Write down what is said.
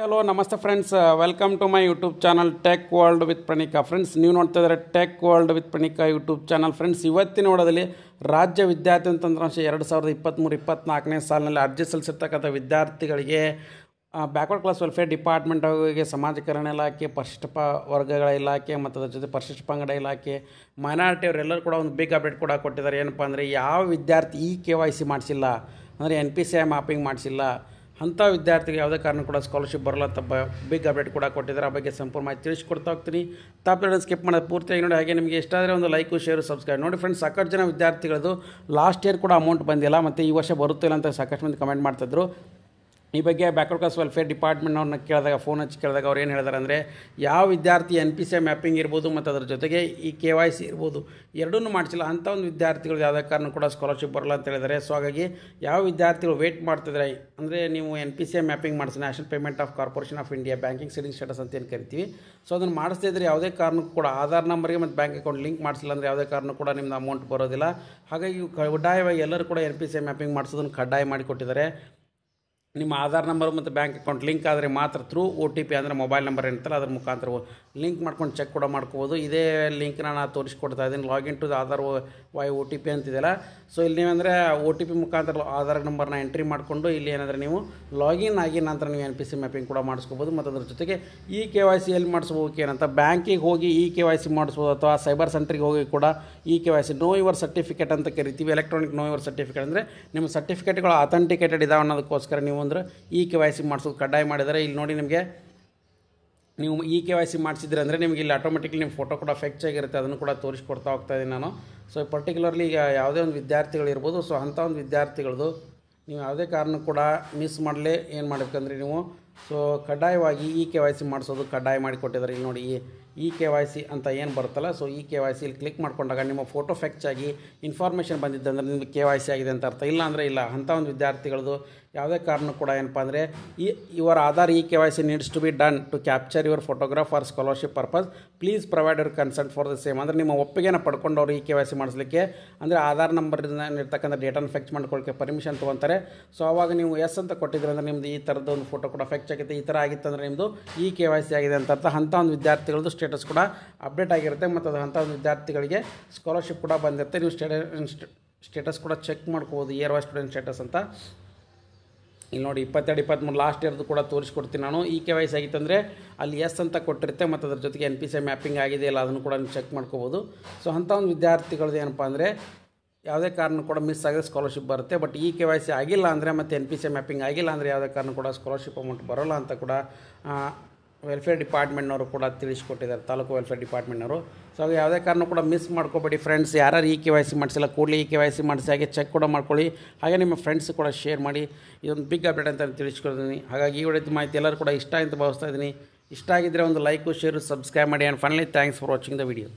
hello ನಮಸ್ತೆ friends welcome to my YouTube channel tech world with Pranika friends ನೀವು ನೋಡ್ತಾ ಇದ್ದಾರೆ tech world with Pranika YouTube channel friends ಇವತ್ತಿನ ಓಡದಲ್ಲಿ ರಾಜ್ಯ ವಿದ್ಯಾರ್ಥಿ ತಂತ್ರಾಂಶ ಎರಡು ಸಾವಿರದ ಇಪ್ಪತ್ತ್ಮೂರು ಇಪ್ಪತ್ತ್ನಾಲ್ಕನೇ ಸಾಲಿನಲ್ಲಿ ಅರ್ಜಿ ಸಲ್ಲಿಸಿರ್ತಕ್ಕಂಥ ವಿದ್ಯಾರ್ಥಿಗಳಿಗೆ ಬ್ಯಾಕ್ವರ್ಡ್ ಕ್ಲಾಸ್ ವೆಲ್ಫೇರ್ ಡಿಪಾರ್ಟ್ಮೆಂಟ್ ಅವರಿಗೆ ಸಮಾಜ ಕಲ್ಯಾಣ ಇಲಾಖೆ ಪರಿಶಿಷ್ಟ ಪ ವರ್ಗಗಳ ಇಲಾಖೆ ಮತ್ತು ಅದರ ಜೊತೆ ಪರಿಶಿಷ್ಟ ಪಂಗಡ ಇಲಾಖೆ ಮೈನಾರಿಟಿ ಕೂಡ ಒಂದು ಬಿಗ್ ಅಪ್ಡೇಟ್ ಕೂಡ ಕೊಟ್ಟಿದ್ದಾರೆ ಏನಪ್ಪ ಅಂದರೆ ಯಾವ ವಿದ್ಯಾರ್ಥಿ ಇ ಕೆ ವೈ ಸಿ ಮಾಡಿಸಿಲ್ಲ ಅಂದರೆ N P C I mapping ಮಾಡಿಸಿಲ್ಲ ಅಂಥ ವಿದ್ಯಾರ್ಥಿಗೆ ಯಾವುದೇ ಕಾರಣ ಕೂಡ ಸ್ಕಾಲರ್ಶಿಪ್ ಬರಲ್ಲ ಅಂತ ಬಿಗ್ ಅಪ್ಡೇಟ್ ಕೂಡ ಕೊಟ್ಟಿದ್ದಾರೆ ಆ ಬಗ್ಗೆ ಸಂಪೂರ್ಣ ಮಾಹಿತಿ ತಿಳಿಸ್ಕೊಡ್ತಾ ಹೋಗ್ತೀನಿ ತಾಪಗಳನ್ನು ಸ್ಕಿಪ್ ಮಾಡೋದು ಪೂರ್ತಿಯಾಗಿ ನೋಡಿ ಹಾಗೆ ನಿಮಗೆ ಇಷ್ಟ ಆದರೆ ಒಂದು ಲೈಕು ಶೇರ್ ಸಬ್ಸ್ಕ್ರೈಬ್ ನೋಡಿ ಫ್ರೆಂಡ್ಸ್ ಸಾಕಷ್ಟು ಜನ ವಿದ್ಯಾರ್ಥಿಗಳದು ಲಾಸ್ಟ್ ಇಯರ್ ಕೂಡ ಅಮೌಂಟ್ ಬಂದಿಲ್ಲ ಮತ್ತು ಈ ವರ್ಷ ಬರುತ್ತಿಲ್ಲ ಅಂತ ಸಾಕಷ್ಟು ಮಂದಿ ಕಮೆಂಟ್ ಮಾಡ್ತಿದ್ರು ಈ ಬಗ್ಗೆ ಬ್ಯಾಕ್ವರ್ಡ್ ಕ್ಲಾಸ್ ವೆಲ್ಫೇರ್ ಡಿಪಾರ್ಟ್ಮೆಂಟ್ನವ್ರನ್ನ ಕೇಳಿದಾಗ ಫೋನ್ ಹಚ್ಚಿ ಕೇಳಿದಾಗ ಅವ್ರು ಏನು ಹೇಳಿದಾರೆ ಅಂದರೆ ಯಾವ ವಿದ್ಯಾರ್ಥಿ N P C A mapping ಇರ್ಬೋದು ಮತ್ತು ಅದ್ರ ಜೊತೆಗೆ ಈ ಕೆ ವೈ ಸಿ ಇರ್ಬೋದು ಎರಡನ್ನೂ ಮಾಡಿಸಿಲ್ಲ ಅಂಥ ಒಂದು ವಿದ್ಯಾರ್ಥಿಗಳು ಯಾವುದೇ ಕಾರಣ ಕೂಡ ಸ್ಕಾಲರ್ಶಿಪ್ ಬರಲ್ಲ ಅಂತ ಹೇಳಿದರೆ ಸೊ ಹಾಗಾಗಿ ಯಾವ ವಿದ್ಯಾರ್ಥಿಗಳು ವೇಟ್ ಮಾಡ್ತಿದ್ರೆ ಅಂದರೆ ನೀವು N P C A mapping ಮಾಡಿಸಿ national payment of corporation of India banking saving status ಅಂತ ಏನು ಕರಿತೀವಿ ಸೊ ಅದನ್ನು ಮಾಡಿಸ್ತಾ ಇದ್ದರೆ ಯಾವುದೇ ಕಾರಣಕ್ಕೂ ಕೂಡ ಆಧಾರ್ ನಂಬರ್ಗೆ ಮತ್ತು ಬ್ಯಾಂಕ್ ಅಕೌಂಟ್ ಲಿಂಕ್ ಮಾಡಿಸಿಲ್ಲ ಅಂದರೆ ಯಾವುದೇ ಕಾರಣಕ್ಕೂ ಕೂಡ ನಿಮ್ದು ಅಮೌಂಟ್ ಬರೋದಿಲ್ಲ ಹಾಗಾಗಿ ಕಡ್ಡಾಯವಾಗಿ ಎಲ್ಲರೂ ಕೂಡ ಎನ್ ಪಿ ಸಿ ಮ್ಯಾಪಿಂಗ್ ಮಾಡಿಸೋದನ್ನು ಕಡ್ಡಾಯ ಮಾಡಿಕೊಟ್ಟಿದ್ದಾರೆ ನಿಮ್ಮ ಆಧಾರ್ ನಂಬರ್ ಮತ್ತು ಬ್ಯಾಂಕ್ ಅಕೌಂಟ್ ಲಿಂಕ್ ಆದರೆ ಮಾತ್ರ ಥ್ರೂ ಒ ಟಿ ಪಿ ಅಂದರೆ ಮೊಬೈಲ್ ನಂಬರ್ ಏನಂತಲ್ಲ ಅದ್ರ ಮುಖಾಂತರ ಲಿಂಕ್ ಮಾಡ್ಕೊಂಡು ಚೆಕ್ ಕೂಡ ಮಾಡ್ಕೋಬೋದು ಇದೇ ಲಿಂಕ್ನ ನಾನು ತೋರಿಸ್ಕೊಡ್ತಾ ಇದ್ದೀನಿ login to the Aadhaar via O T P ಅಂತಿದೆಯಲ್ಲ ಸೊ ಇಲ್ಲಿ ನೀವಂದರೆ ಒ ಟಿ ಪಿ ಮುಖಾಂತರ ಆಧಾರ್ ನಂಬರ್ನ ಎಂಟ್ರಿ ಮಾಡಿಕೊಂಡು ಇಲ್ಲಿ ಏನಂದರೆ ನೀವು ಲಾಗಿನ್ ಆಗಿ ನಂತರ ನೀವು ಎನ್ ಪಿ ಸಿ ಮ್ಯಾಪಿಂಗ್ ಕೂಡ ಮಾಡಿಸ್ಕೋಬೋದು ಮತ್ತು ಅದ್ರ ಜೊತೆಗೆ ಇ ಕೆ ವೈ ಸಿ ಎಲ್ಲಿ ಮಾಡಿಸ್ಬೋದು ಏನಂತ ಬ್ಯಾಂಕಿಗೆ ಹೋಗಿ ಇ ಕೆ ವೈ ಸಿ ಮಾಡಿಸ್ಬೋದು ಅಥವಾ ಸೈಬರ್ ಸೆಂಟ್ರಿಗೆ ಹೋಗಿ ಕೂಡ E K Y C know your certificate ಅಂತ ಕರಿತೀವಿ ಎಲೆಕ್ಟ್ರಾನಿಕ್ ನೋ ಯುವರ್ ಸರ್ಟಿಫಿಕೇಟ್ ಅಂದರೆ ನಿಮ್ಮ ಸರ್ಟಿಫಿಕೇಟ್ಗಳು ಅಥೆಂಟಿಕೇಟೆಡ್ ಇದಾವೆ ಅನ್ನೋದಕ್ಕೋಸ್ಕರ ನೀವು ನೀವು ಅಂದ್ರೆ ಈ ಕೆ ವೈ ಸಿ ಮಾಡಿಸೋದು ಕಡ್ಡಾಯ ಮಾಡಿದರೆ ಇಲ್ಲಿ ನೋಡಿ ನಿಮಗೆ ನೀವು ಇ ಕೆ ವೈ ಸಿ ಮಾಡಿಸಿದ್ರೆ ಅಂದರೆ ನಿಮಗೆ ಇಲ್ಲಿ ಆಟೋಮೆಟಿಕ್ಲಿ ನಿಮ್ಮ ಫೋಟೋ ಕೂಡ ಫೆಚ್ ಆಗಿರುತ್ತೆ ಅದನ್ನು ಕೂಡ ತೋರಿಸ್ಕೊಡ್ತಾ ಹೋಗ್ತಾ ಇದ್ದೀನಿ ನಾನು ಸೊ ಪರ್ಟಿಕ್ಯುಲರ್ಲಿ ಈಗ ಯಾವುದೇ ಒಂದು ವಿದ್ಯಾರ್ಥಿಗಳು ಇರ್ಬೋದು ಸೊ ಅಂಥ ಒಂದು ವಿದ್ಯಾರ್ಥಿಗಳದು ನೀವು ಯಾವುದೇ ಕಾರಣ ಕೂಡ ಮಿಸ್ ಮಾಡಲೇ ಏನು ಮಾಡಬೇಕಂದ್ರೆ ನೀವು ಸೊ ಕಡ್ಡಾಯವಾಗಿ ಇ ಕೆ ವೈ ಸಿ ಮಾಡಿಸೋದು ಕಡ್ಡಾಯ ಮಾಡಿಕೊಟ್ಟಿದ್ದಾರೆ ಇಲ್ಲಿ ನೋಡಿ ಇ ಕೆ ವೈ ಸಿ ಅಂತ ಏನು ಬರುತ್ತಲ್ಲ so E K Y C ಇಲ್ಲಿ ಕ್ಲಿಕ್ ಮಾಡಿಕೊಂಡಾಗ ನಿಮ್ಮ ಫೋಟೋ ಫ್ಯಾಕ್ಚ್ ಆಗಿ ಇನ್ಫಾರ್ಮೇಷನ್ ಬಂದಿದ್ದೆ ಅಂದರೆ ನಿಮಗೆ ಕೆ ವೈ ಸಿ ಆಗಿದೆ ಅಂತ ಅರ್ಥ ಇಲ್ಲ ಅಂದರೆ ಇಲ್ಲ ಅಂಥ ಒಂದು ವಿದ್ಯಾರ್ಥಿಗಳದು ಯಾವುದೇ ಕಾರಣ ಕೂಡ ಏನಪ್ಪ ಅಂದರೆ ಈ your Aadhaar E K Y C needs to be done to capture your photograph or scholarship purpose please provide your consent for the same ಅಂದರೆ ನಿಮ್ಮ ಒಪ್ಪಿಗೆನ ಪಡ್ಕೊಂಡು ಅವರು ಇ ಕೆ ವೈ ಸಿ ಮಾಡಿಸ್ಲಿಕ್ಕೆ ಅಂದರೆ ಆಧಾರ್ ನಂಬರ್ನ ಇರ್ತಕ್ಕಂಥ ಡೇಟಾನ ಫೆಕ್ಚ್ ಮಾಡ್ಕೊಳ್ಳೋಕ್ಕೆ ಪರ್ಮಿಷನ್ ತೊಗೊತಾರೆ ಸೊ ಅವಾಗ ನೀವು ಎಸ್ ಅಂತ ಕೊಟ್ಟಿದ್ರೆ ಅಂದರೆ ನಿಮ್ಮದು ಈ ಥರದ ಒಂದು ಫೋಟೋ ಕೂಡ ಫೆಕ್ಟ್ ಹೆಚ್ಚಾಗುತ್ತೆ ಈ ಥರ ಆಗಿತ್ತಂದರೆ ನಿಮ್ಮದು ಈ ಕೆ ವೈ ಸಿ ಆಗಿದೆ ಅಂತ ಅರ್ಥ ಅಂಥ ಒಂದು ವಿದ್ಯಾರ್ಥಿಗಳದ್ದು ಸ್ಟೇಟಸ್ ಕೂಡ ಅಪ್ಡೇಟ್ ಆಗಿರುತ್ತೆ ಮತ್ತು ಅದು ಅಂಥ ಒಂದು ವಿದ್ಯಾರ್ಥಿಗಳಿಗೆ ಸ್ಕಾಲರ್ಶಿಪ್ ಕೂಡ ಬಂದಿರುತ್ತೆ ನೀವು ಸ್ಟೇಟ ಸ್ಟೇಟಸ್ ಕೂಡ ಚೆಕ್ ಮಾಡ್ಕೋಬೋದು ಇಯರ್ ವೈ ಸ್ಟೂಡೆಂಟ್ ಸ್ಟೇಟಸ್ ಅಂತ ಇಲ್ಲಿ ನೋಡಿ ಇಪ್ಪತ್ತೆರಡು ಇಪ್ಪತ್ತ್ಮೂರು ಲಾಸ್ಟ್ ಇಯರ್ದು ಕೂಡ ತೋರಿಸ್ಕೊಡ್ತೀನಿ ನಾನು ಈ ಕೆ ವೈಸ್ ಆಗಿತ್ತಂದರೆ ಅಲ್ಲಿ ಎಸ್ ಅಂತ ಕೊಟ್ಟಿರುತ್ತೆ ಮತ್ತು ಅದ್ರ ಜೊತೆಗೆ ಎನ್ ಪಿ ಸಿ ಮ್ಯಾಪಿಂಗ್ ಆಗಿದೆ ಇಲ್ಲ ಅದನ್ನು ಕೂಡ ನೀವು ಚೆಕ್ ಮಾಡ್ಕೋಬೋದು ಸೊ ಅಂಥ ಒಂದು ವಿದ್ಯಾರ್ಥಿಗಳದ್ದು ಏನಪ್ಪ ಅಂದರೆ ಯಾವುದೇ ಕಾರಣ ಕೂಡ ಮಿಸ್ ಆಗಿದ್ರೆ ಸ್ಕಾಲರ್ಶಿಪ್ ಬರುತ್ತೆ ಬಟ್ ಈ ಕೆ ವೈ ಸಿ ಆಗಿಲ್ಲ ಅಂದರೆ ಮತ್ತು ಎನ್ ಪಿ ಸಿ ಮ್ಯಾಪಿಂಗ್ ಆಗಿಲ್ಲ ಅಂದರೆ ಯಾವುದೇ ಕಾರಣ ಕೂಡ ಸ್ಕಾಲರ್ಶಿಪ್ ಅಮೌಂಟ್ ಬರೋಲ್ಲ ಅಂತ ಕೂಡ ವೆಲ್ಫೇರ್ ಡಿಪಾರ್ಟ್ಮೆಂಟ್ನವರು ಕೂಡ ತಿಳಿಸ್ಕೊಟ್ಟಿದ್ದಾರೆ ತಾಲೂಕು ವೆಲ್ಫೇರ್ ಡಿಪಾರ್ಟ್ಮೆಂಟ್ನವರು ಸೊ ಯಾವುದೇ ಕಾರಣ ಕೂಡ ಮಿಸ್ ಮಾಡ್ಕೋಬೇಡಿ ಫ್ರೆಂಡ್ಸ್ ಯಾರು ಈ ಕೆ ವೈ ಸಿ ಮಾಡಿಸಿಲ್ಲ ಕೂಡಲೇ ಈ ಕೆ ವೈ ಸಿ ಮಾಡಿಸಿ ಹಾಗೆ ಚೆಕ್ ಕೂಡ ಮಾಡ್ಕೊಳ್ಳಿ ಹಾಗೆ ನಿಮ್ಮ ಫ್ರೆಂಡ್ಸ್ ಕೂಡ ಶೇರ್ ಮಾಡಿ ಇದೊಂದು ಬಿಗ್ ಅಪ್ಡೇಟ್ ಅಂತ ತಿಳಿಸ್ಕೊಡ್ತೀನಿ ಹಾಗಾಗಿ ಈ ವಿಡಿಯೋದ ಮಾಹಿತಿ ಎಲ್ಲರೂ ಕೂಡ ಇಷ್ಟ ಅಂತ ಭಾವಿಸ್ತಾ ಇದ್ದೀನಿ ಇಷ್ಟ ಆಗಿದ್ದರೆ ಒಂದು ಲೈಕು ಶೇರು ಸಬ್ಸ್ಕ್ರೈಬ್ ಮಾಡಿ and finally thanks for watching the video